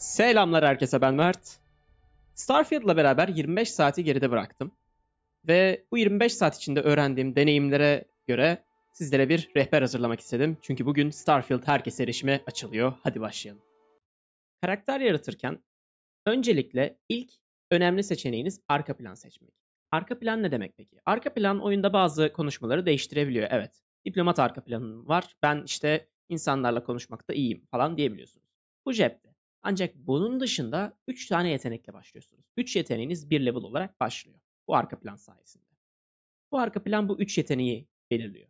Selamlar herkese ben Mert. Starfield'la beraber 25 saati geride bıraktım. Ve bu 25 saat içinde öğrendiğim deneyimlere göre sizlere bir rehber hazırlamak istedim. Çünkü bugün Starfield herkese erişime açılıyor. Hadi başlayalım. Karakter yaratırken öncelikle ilk önemli seçeneğiniz arka plan seçmek. Arka plan ne demek peki? Arka plan oyunda bazı konuşmaları değiştirebiliyor. Evet. Diplomat arka planım var. Ben işte insanlarla konuşmakta iyiyim falan diyebiliyorsunuz. Bu cepte. Ancak bunun dışında 3 tane yetenekle başlıyorsunuz. 3 yeteneğiniz bir level olarak başlıyor. Bu arka plan sayesinde. Bu arka plan bu 3 yeteneği belirliyor.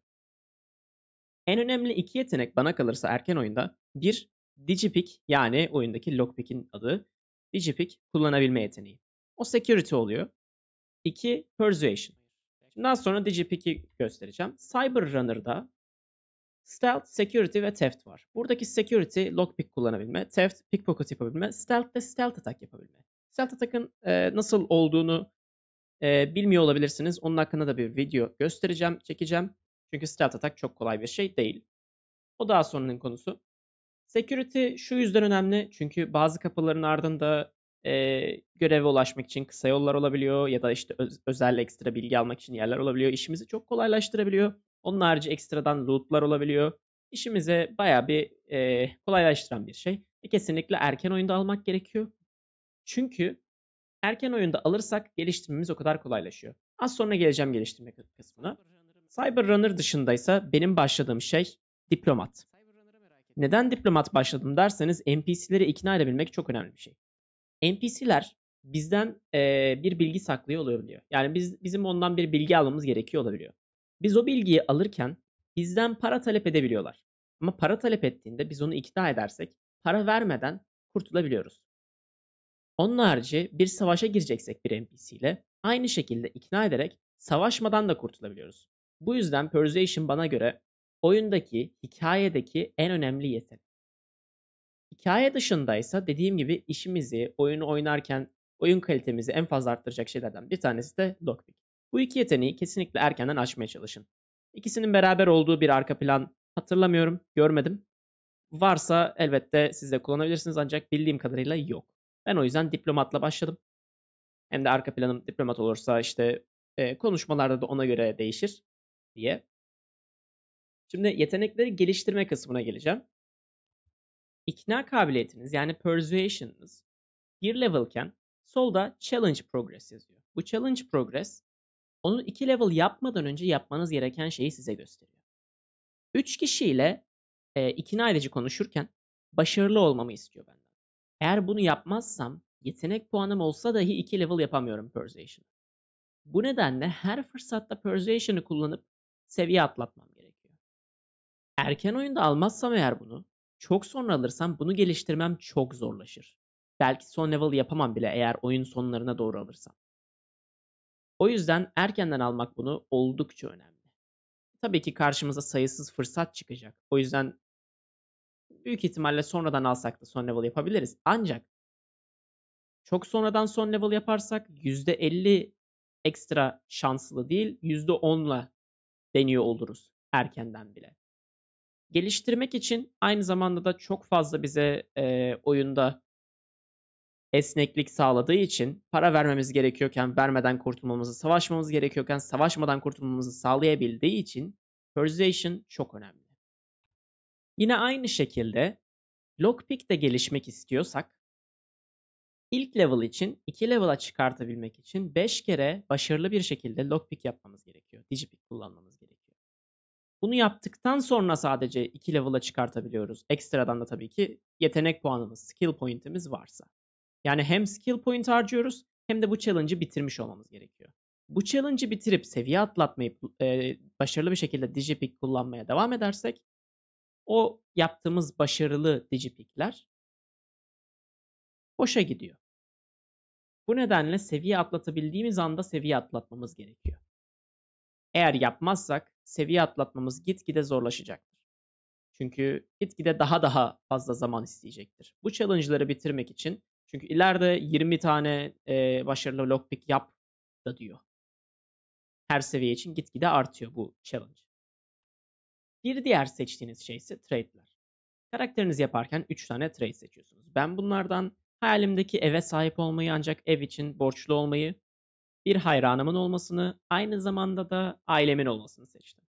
En önemli iki yetenek bana kalırsa erken oyunda bir Digipick yani oyundaki lockpick'in adı Digipick kullanabilme yeteneği. O security oluyor. 2. Persuasion. Şimdi daha sonra Digipick'i göstereceğim. Cyber Runner'da Stealth, Security ve Theft var. Buradaki Security lockpick kullanabilme, Theft pickpocket yapabilme, Stealth de stealth attack yapabilme. Stealth attack'ın e, nasıl olduğunu e, bilmiyor olabilirsiniz. Onun hakkında da bir video göstereceğim, çekeceğim. Çünkü stealth attack çok kolay bir şey değil. O daha sonranın konusu. Security şu yüzden önemli çünkü bazı kapıların ardında e, göreve ulaşmak için kısa yollar olabiliyor ya da işte öz, özel ekstra bilgi almak için yerler olabiliyor. İşimizi çok kolaylaştırabiliyor. Onun harici ekstradan lootlar olabiliyor. İşimize baya bir e, kolaylaştıran bir şey. E, kesinlikle erken oyunda almak gerekiyor. Çünkü erken oyunda alırsak geliştirmemiz o kadar kolaylaşıyor. Az sonra geleceğim geliştirme kısmına. Cyber Runner dışındaysa benim başladığım şey diplomat. Neden diplomat başladım derseniz NPC'leri ikna edebilmek çok önemli bir şey. NPC'ler bizden e, bir bilgi saklıyor olabiliyor. Yani biz bizim ondan bir bilgi almamız gerekiyor olabiliyor. Biz o bilgiyi alırken bizden para talep edebiliyorlar. Ama para talep ettiğinde biz onu ikna edersek para vermeden kurtulabiliyoruz. Onun harici bir savaşa gireceksek bir NPC ile aynı şekilde ikna ederek savaşmadan da kurtulabiliyoruz. Bu yüzden Persuasion bana göre oyundaki, hikayedeki en önemli yetenek. Hikaye dışındaysa dediğim gibi işimizi, oyunu oynarken oyun kalitemizi en fazla arttıracak şeylerden bir tanesi de lockpick. Bu iki yeteneği kesinlikle erkenden açmaya çalışın. İkisinin beraber olduğu bir arka plan hatırlamıyorum, görmedim. Varsa elbette siz de kullanabilirsiniz ancak bildiğim kadarıyla yok. Ben o yüzden diplomatla başladım. Hem de arka planım diplomat olursa işte e, konuşmalarda da ona göre değişir diye. Şimdi yetenekleri geliştirme kısmına geleceğim. İkna kabiliyetiniz yani persuasion'ınız bir levelken solda challenge progress yazıyor. Bu challenge progress onu iki level yapmadan önce yapmanız gereken şeyi size gösteriyor. Üç kişiyle e, ikna edici konuşurken başarılı olmamı istiyor benden. Eğer bunu yapmazsam yetenek puanım olsa dahi iki level yapamıyorum Persuasion. Bu nedenle her fırsatta Persuasion'ı kullanıp seviye atlatmam gerekiyor. Erken oyunda almazsam eğer bunu, çok sonra alırsam bunu geliştirmem çok zorlaşır. Belki son level yapamam bile eğer oyun sonlarına doğru alırsam. O yüzden erkenden almak bunu oldukça önemli. Tabii ki karşımıza sayısız fırsat çıkacak. O yüzden büyük ihtimalle sonradan alsak da son level yapabiliriz. Ancak çok sonradan son level yaparsak %50 ekstra şanslı değil %10'la deniyor oluruz erkenden bile. Geliştirmek için aynı zamanda da çok fazla bize e, oyunda esneklik sağladığı için para vermemiz gerekiyorken vermeden kurtulmamızı, savaşmamız gerekiyorken savaşmadan kurtulmamızı sağlayabildiği için Persuasion çok önemli. Yine aynı şekilde lockpick de gelişmek istiyorsak ilk level için 2 level'a çıkartabilmek için 5 kere başarılı bir şekilde lockpick yapmamız gerekiyor. Digipick kullanmamız gerekiyor. Bunu yaptıktan sonra sadece 2 level'a çıkartabiliyoruz. Ekstradan da tabii ki yetenek puanımız, skill point'imiz varsa. Yani hem skill point harcıyoruz hem de bu challenge'ı bitirmiş olmamız gerekiyor. Bu challenge'ı bitirip seviye atlatmayıp e, başarılı bir şekilde digipick kullanmaya devam edersek o yaptığımız başarılı digipickler boşa gidiyor. Bu nedenle seviye atlatabildiğimiz anda seviye atlatmamız gerekiyor. Eğer yapmazsak seviye atlatmamız gitgide zorlaşacaktır. Çünkü gitgide daha daha fazla zaman isteyecektir. Bu challenge'ları bitirmek için çünkü ileride 20 tane e, başarılı lockpick yap da diyor. Her seviye için gitgide artıyor bu challenge. Bir diğer seçtiğiniz şey ise trade'ler. Karakteriniz yaparken 3 tane trade seçiyorsunuz. Ben bunlardan hayalimdeki eve sahip olmayı ancak ev için borçlu olmayı, bir hayranımın olmasını, aynı zamanda da ailemin olmasını seçtim.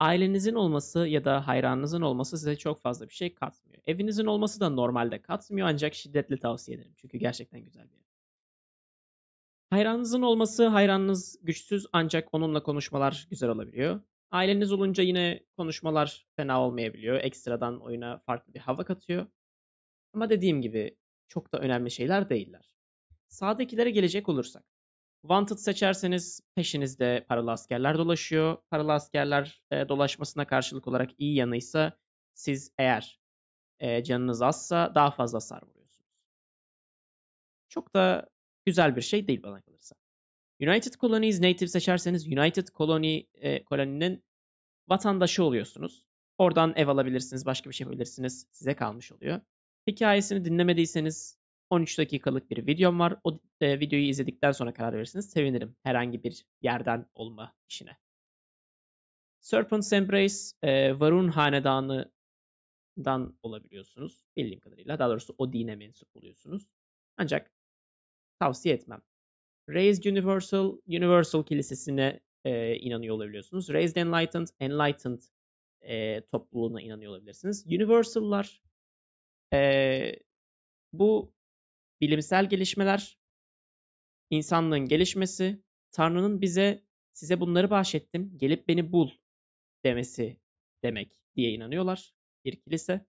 Ailenizin olması ya da hayranınızın olması size çok fazla bir şey katmıyor. Evinizin olması da normalde katmıyor ancak şiddetle tavsiye ederim. Çünkü gerçekten güzel bir yer. Hayranınızın olması, hayranınız güçsüz ancak onunla konuşmalar güzel olabiliyor. Aileniz olunca yine konuşmalar fena olmayabiliyor. Ekstradan oyuna farklı bir hava katıyor. Ama dediğim gibi çok da önemli şeyler değiller. Sağdakilere gelecek olursak. Wanted seçerseniz peşinizde paralı askerler dolaşıyor. Paralı askerler e, dolaşmasına karşılık olarak iyi yanıysa siz eğer e, canınız azsa daha fazla hasar vuruyorsunuz. Çok da güzel bir şey değil bana kalırsa. United Colonies Native seçerseniz United Colony e, koloninin vatandaşı oluyorsunuz. Oradan ev alabilirsiniz, başka bir şey yapabilirsiniz. Size kalmış oluyor. Hikayesini dinlemediyseniz 13 dakikalık bir videom var. O e, videoyu izledikten sonra karar verirsiniz. Sevinirim herhangi bir yerden olma işine. Serpent's Embrace, e, Varun Hanedanı'dan olabiliyorsunuz. Bildiğim kadarıyla. Daha doğrusu o dine mensup oluyorsunuz. Ancak tavsiye etmem. Raised Universal, Universal Kilisesi'ne e, inanıyor olabiliyorsunuz. Raised Enlightened, Enlightened e, topluluğuna inanıyor olabilirsiniz. Universal'lar e, bu bilimsel gelişmeler, insanlığın gelişmesi, Tanrı'nın bize size bunları bahşettim, gelip beni bul demesi demek diye inanıyorlar bir kilise.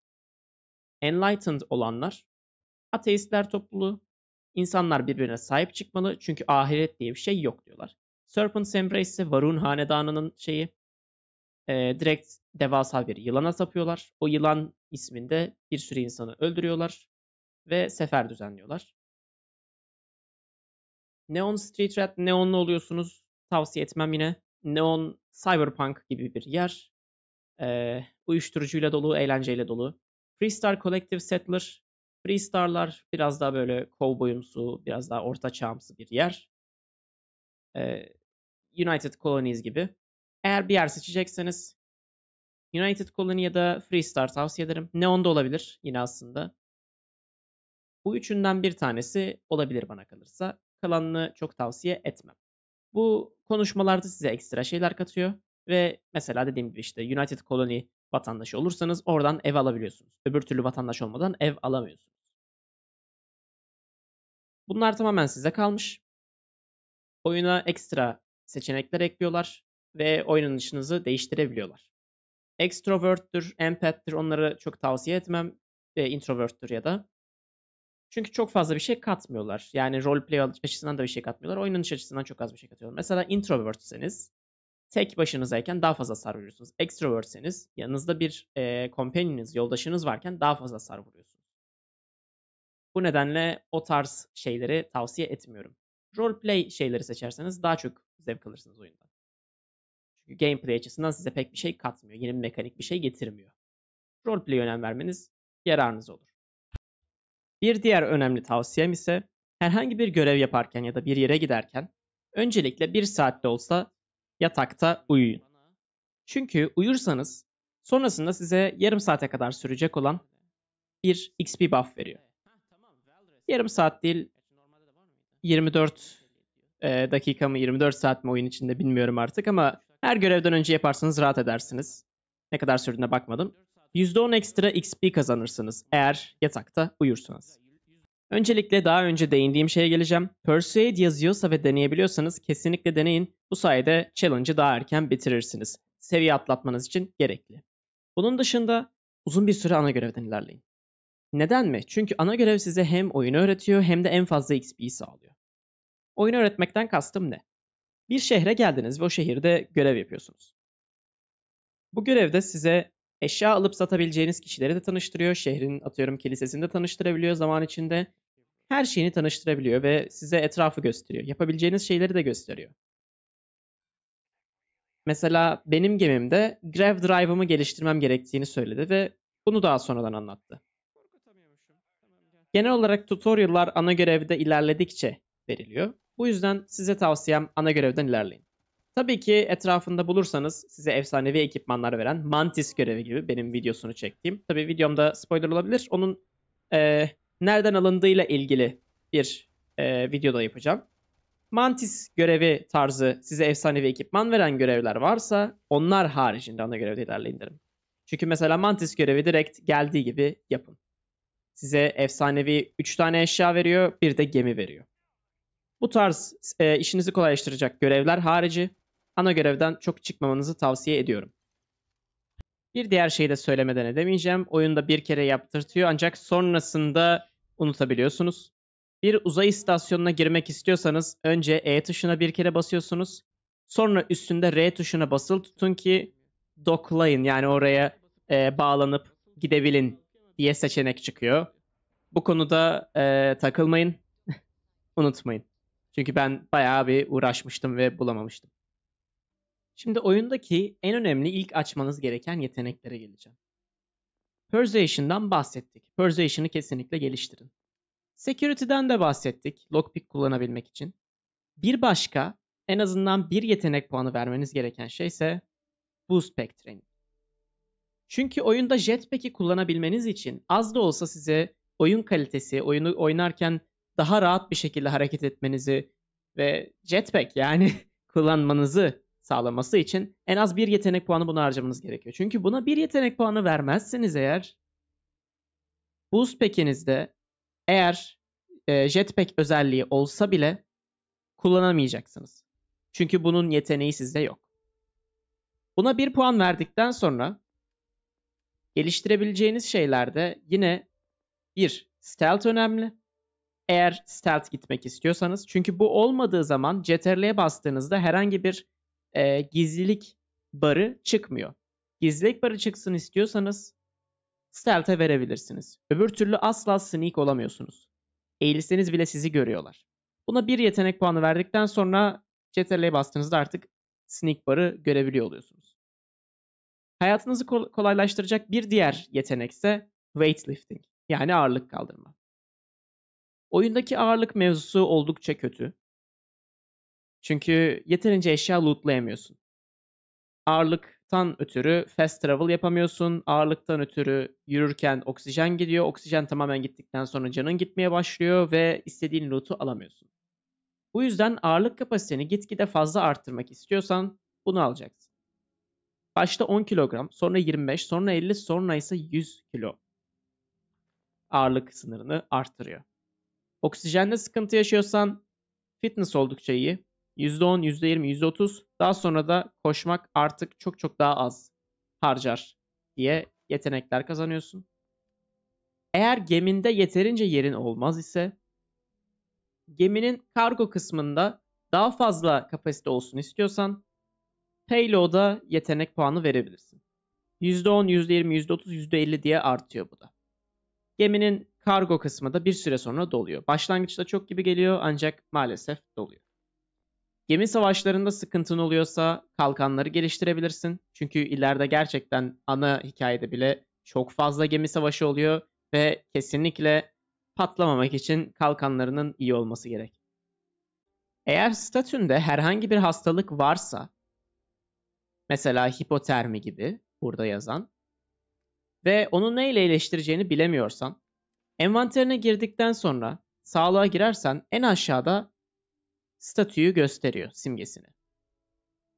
Enlightened olanlar, ateistler topluluğu, insanlar birbirine sahip çıkmalı çünkü ahiret diye bir şey yok diyorlar. Serpent's Embrace ise Varun Hanedanı'nın şeyi, e, direkt devasa bir yılana sapıyorlar. O yılan isminde bir sürü insanı öldürüyorlar ve sefer düzenliyorlar. Neon Street Rat Neon'lu oluyorsunuz. Tavsiye etmem yine. Neon Cyberpunk gibi bir yer. Ee, uyuşturucuyla dolu, eğlenceyle dolu. Freestar Collective Settler. Freestar'lar biraz daha böyle kovboyumsu, biraz daha orta çağımsı bir yer. Ee, United Colonies gibi. Eğer bir yer seçecekseniz United Colony ya da Freestar tavsiye ederim. Neon da olabilir yine aslında. Bu üçünden bir tanesi olabilir bana kalırsa. Kalanını çok tavsiye etmem. Bu konuşmalarda size ekstra şeyler katıyor ve mesela dediğim gibi işte United Colony vatandaşı olursanız oradan ev alabiliyorsunuz. Öbür türlü vatandaş olmadan ev alamıyorsunuz. Bunlar tamamen size kalmış. Oyuna ekstra seçenekler ekliyorlar ve oynanışınızı değiştirebiliyorlar. Extrovert'tür, empath'tir onları çok tavsiye etmem. E, introvert'tür ya da. Çünkü çok fazla bir şey katmıyorlar. Yani roleplay açısından da bir şey katmıyorlar. Oynanış açısından çok az bir şey katıyorlar. Mesela introvertseniz tek başınızayken daha fazla sar vuruyorsunuz. Extrovertseniz yanınızda bir e, companioniniz, yoldaşınız varken daha fazla sar vuruyorsunuz. Bu nedenle o tarz şeyleri tavsiye etmiyorum. Roleplay şeyleri seçerseniz daha çok zevk alırsınız oyunda. Çünkü gameplay açısından size pek bir şey katmıyor. Yeni bir mekanik bir şey getirmiyor. Roleplay'e önem vermeniz yararınız olur. Bir diğer önemli tavsiyem ise herhangi bir görev yaparken ya da bir yere giderken öncelikle bir saatte olsa yatakta uyuyun. Çünkü uyursanız sonrasında size yarım saate kadar sürecek olan bir XP buff veriyor. Yarım saat değil 24 e, dakika mı 24 saat mi oyun içinde bilmiyorum artık ama her görevden önce yaparsanız rahat edersiniz. Ne kadar sürdüğüne bakmadım. %10 ekstra XP kazanırsınız eğer yatakta uyursanız. Öncelikle daha önce değindiğim şeye geleceğim. Persuade yazıyorsa ve deneyebiliyorsanız kesinlikle deneyin. Bu sayede challenge'ı daha erken bitirirsiniz. Seviye atlatmanız için gerekli. Bunun dışında uzun bir süre ana görevden ilerleyin. Neden mi? Çünkü ana görev size hem oyunu öğretiyor hem de en fazla XP'yi sağlıyor. Oyunu öğretmekten kastım ne? Bir şehre geldiniz ve o şehirde görev yapıyorsunuz. Bu görevde size Eşya alıp satabileceğiniz kişilere de tanıştırıyor. Şehrin atıyorum kilisesinde tanıştırabiliyor zaman içinde. Her şeyini tanıştırabiliyor ve size etrafı gösteriyor. Yapabileceğiniz şeyleri de gösteriyor. Mesela benim gemimde Grav Drive'ımı geliştirmem gerektiğini söyledi ve bunu daha sonradan anlattı. Genel olarak tutorial'lar ana görevde ilerledikçe veriliyor. Bu yüzden size tavsiyem ana görevden ilerleyin. Tabii ki etrafında bulursanız size efsanevi ekipmanlar veren Mantis görevi gibi benim videosunu çektiğim. Tabii videomda spoiler olabilir. Onun e, nereden alındığıyla ilgili bir e, videoda yapacağım. Mantis görevi tarzı size efsanevi ekipman veren görevler varsa onlar haricinde ana görevde ilerleyin derim. Çünkü mesela Mantis görevi direkt geldiği gibi yapın. Size efsanevi 3 tane eşya veriyor, bir de gemi veriyor. Bu tarz e, işinizi kolaylaştıracak görevler harici ana görevden çok çıkmamanızı tavsiye ediyorum. Bir diğer şeyi de söylemeden edemeyeceğim. Oyunda bir kere yaptırtıyor ancak sonrasında unutabiliyorsunuz. Bir uzay istasyonuna girmek istiyorsanız önce E tuşuna bir kere basıyorsunuz. Sonra üstünde R tuşuna basılı tutun ki docklayın yani oraya e, bağlanıp gidebilin diye seçenek çıkıyor. Bu konuda e, takılmayın, unutmayın. Çünkü ben bayağı bir uğraşmıştım ve bulamamıştım. Şimdi oyundaki en önemli ilk açmanız gereken yeteneklere geleceğim. Persuasion'dan bahsettik. Persuasion'ı kesinlikle geliştirin. Security'den de bahsettik lockpick kullanabilmek için. Bir başka en azından bir yetenek puanı vermeniz gereken şey ise Boost Pack Training. Çünkü oyunda jetpack'i kullanabilmeniz için az da olsa size oyun kalitesi, oyunu oynarken daha rahat bir şekilde hareket etmenizi ve jetpack yani kullanmanızı sağlaması için en az bir yetenek puanı buna harcamanız gerekiyor. Çünkü buna bir yetenek puanı vermezseniz eğer boost pekinizde eğer e, jetpack özelliği olsa bile kullanamayacaksınız. Çünkü bunun yeteneği sizde yok. Buna bir puan verdikten sonra geliştirebileceğiniz şeylerde yine bir stealth önemli. Eğer stealth gitmek istiyorsanız çünkü bu olmadığı zaman CTRL'ye bastığınızda herhangi bir e, gizlilik barı çıkmıyor. Gizlilik barı çıksın istiyorsanız stealth'e verebilirsiniz. Öbür türlü asla sneak olamıyorsunuz. Eğilseniz bile sizi görüyorlar. Buna bir yetenek puanı verdikten sonra CTRL'ye bastığınızda artık sneak barı görebiliyor oluyorsunuz. Hayatınızı kol- kolaylaştıracak bir diğer yetenek ise weightlifting yani ağırlık kaldırma. Oyundaki ağırlık mevzusu oldukça kötü. Çünkü yeterince eşya lootlayamıyorsun. Ağırlıktan ötürü fast travel yapamıyorsun. Ağırlıktan ötürü yürürken oksijen gidiyor. Oksijen tamamen gittikten sonra canın gitmeye başlıyor ve istediğin loot'u alamıyorsun. Bu yüzden ağırlık kapasiteni gitgide fazla arttırmak istiyorsan bunu alacaksın. Başta 10 kilogram, sonra 25, sonra 50, sonra ise 100 kilo ağırlık sınırını arttırıyor. Oksijende sıkıntı yaşıyorsan fitness oldukça iyi. %10, %20, %30. Daha sonra da koşmak artık çok çok daha az harcar diye yetenekler kazanıyorsun. Eğer geminde yeterince yerin olmaz ise geminin kargo kısmında daha fazla kapasite olsun istiyorsan payload'a yetenek puanı verebilirsin. %10, %20, %30, %50 diye artıyor bu da. Geminin kargo kısmı da bir süre sonra doluyor. Başlangıçta çok gibi geliyor ancak maalesef doluyor. Gemi savaşlarında sıkıntın oluyorsa kalkanları geliştirebilirsin. Çünkü ileride gerçekten ana hikayede bile çok fazla gemi savaşı oluyor ve kesinlikle patlamamak için kalkanlarının iyi olması gerek. Eğer statünde herhangi bir hastalık varsa, mesela hipotermi gibi burada yazan ve onu neyle iyileştireceğini bilemiyorsan, envanterine girdikten sonra sağlığa girersen en aşağıda statüyü gösteriyor simgesini.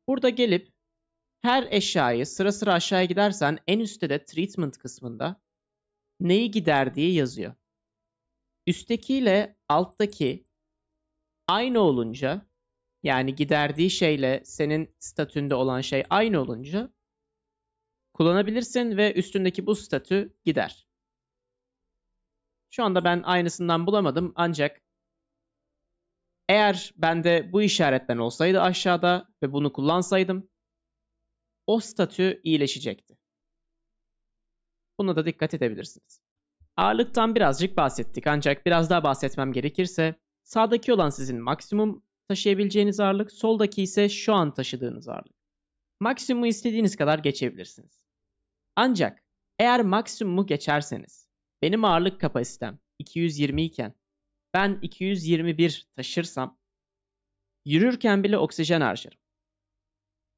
Burada gelip her eşyayı sıra sıra aşağıya gidersen en üstte de treatment kısmında neyi giderdiği yazıyor. Üsttekiyle alttaki aynı olunca yani giderdiği şeyle senin statünde olan şey aynı olunca kullanabilirsin ve üstündeki bu statü gider. Şu anda ben aynısından bulamadım ancak eğer bende bu işaretten olsaydı aşağıda ve bunu kullansaydım o statü iyileşecekti. Buna da dikkat edebilirsiniz. Ağırlıktan birazcık bahsettik ancak biraz daha bahsetmem gerekirse sağdaki olan sizin maksimum taşıyabileceğiniz ağırlık, soldaki ise şu an taşıdığınız ağırlık. Maksimumu istediğiniz kadar geçebilirsiniz. Ancak eğer maksimumu geçerseniz benim ağırlık kapasitem 220 iken ben 221 taşırsam yürürken bile oksijen harcarım.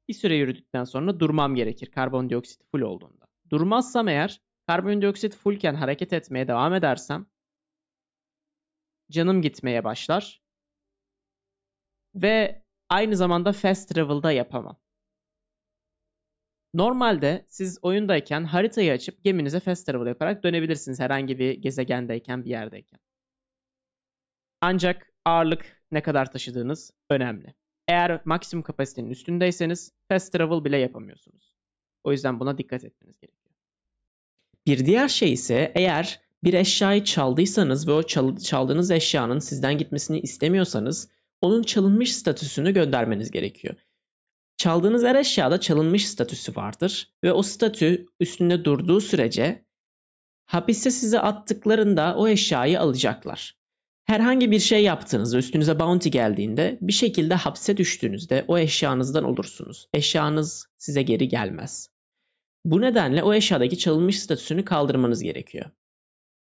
Bir süre yürüdükten sonra durmam gerekir karbondioksit full olduğunda. Durmazsam eğer karbondioksit fullken hareket etmeye devam edersem canım gitmeye başlar ve aynı zamanda fast travel'da yapamam. Normalde siz oyundayken haritayı açıp geminize fast travel yaparak dönebilirsiniz herhangi bir gezegendeyken bir yerdeyken. Ancak ağırlık ne kadar taşıdığınız önemli. Eğer maksimum kapasitenin üstündeyseniz fast travel bile yapamıyorsunuz. O yüzden buna dikkat etmeniz gerekiyor. Bir diğer şey ise eğer bir eşyayı çaldıysanız ve o çaldığınız eşyanın sizden gitmesini istemiyorsanız onun çalınmış statüsünü göndermeniz gerekiyor. Çaldığınız her eşyada çalınmış statüsü vardır ve o statü üstünde durduğu sürece hapiste sizi attıklarında o eşyayı alacaklar. Herhangi bir şey yaptığınızda üstünüze bounty geldiğinde bir şekilde hapse düştüğünüzde o eşyanızdan olursunuz. Eşyanız size geri gelmez. Bu nedenle o eşyadaki çalınmış statüsünü kaldırmanız gerekiyor.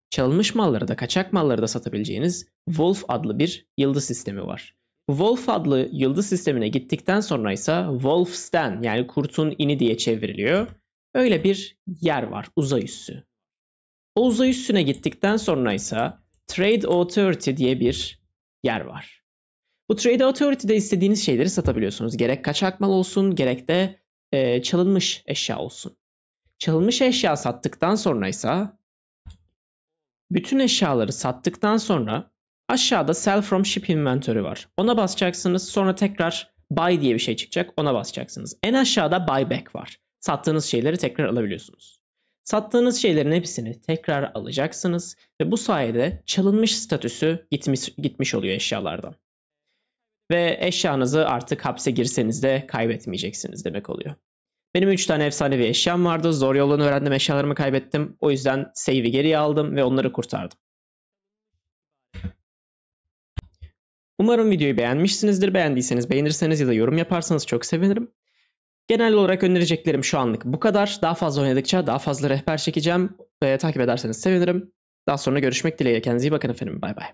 Çalınmış malları da kaçak malları da satabileceğiniz Wolf adlı bir yıldız sistemi var. Wolf adlı yıldız sistemine gittikten sonra ise Wolfsten yani kurtun ini diye çevriliyor. Öyle bir yer var uzay üssü. O uzay üssüne gittikten sonra ise Trade Authority diye bir yer var. Bu Trade Authority'de istediğiniz şeyleri satabiliyorsunuz. Gerek kaçak mal olsun gerek de e, çalınmış eşya olsun. Çalınmış eşya sattıktan sonra ise bütün eşyaları sattıktan sonra aşağıda Sell From Ship Inventory var. Ona basacaksınız sonra tekrar Buy diye bir şey çıkacak ona basacaksınız. En aşağıda Buyback var. Sattığınız şeyleri tekrar alabiliyorsunuz. Sattığınız şeylerin hepsini tekrar alacaksınız ve bu sayede çalınmış statüsü gitmiş, gitmiş oluyor eşyalardan. Ve eşyanızı artık hapse girseniz de kaybetmeyeceksiniz demek oluyor. Benim 3 tane efsanevi eşyam vardı. Zor yoldan öğrendim eşyalarımı kaybettim. O yüzden save'i geriye aldım ve onları kurtardım. Umarım videoyu beğenmişsinizdir. Beğendiyseniz beğenirseniz ya da yorum yaparsanız çok sevinirim. Genel olarak önereceklerim şu anlık bu kadar. Daha fazla oynadıkça daha fazla rehber çekeceğim. Ee, takip ederseniz sevinirim. Daha sonra görüşmek dileğiyle. Kendinize iyi bakın efendim. Bay bay.